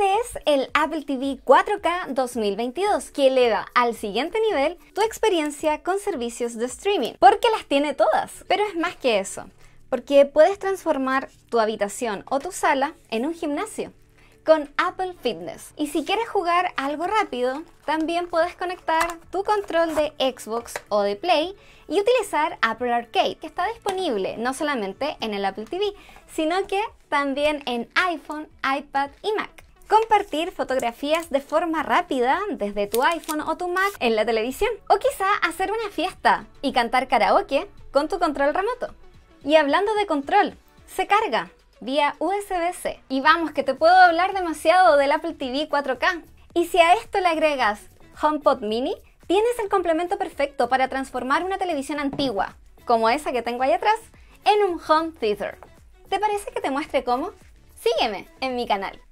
Este es el Apple TV 4K 2022 que da al siguiente nivel tu experiencia con servicios de streaming, porque las tiene todas. Pero es más que eso, porque puedes transformar tu habitación o tu sala en un gimnasio con Apple Fitness. Y si quieres jugar algo rápido, también puedes conectar tu control de Xbox o de Play y utilizar Apple Arcade, que está disponible no solamente en el Apple TV, sino que también en iPhone, iPad y Mac compartir fotografías de forma rápida desde tu iPhone o tu Mac en la televisión, o quizá hacer una fiesta y cantar karaoke con tu control remoto. Y hablando de control, se carga vía USB-C. Y vamos, que te puedo hablar demasiado del Apple TV 4K. Y si a esto le agregas HomePod Mini, tienes el complemento perfecto para transformar una televisión antigua, como esa que tengo ahí atrás, en un home theater. ¿Te parece que te muestre cómo? Sígueme en mi canal.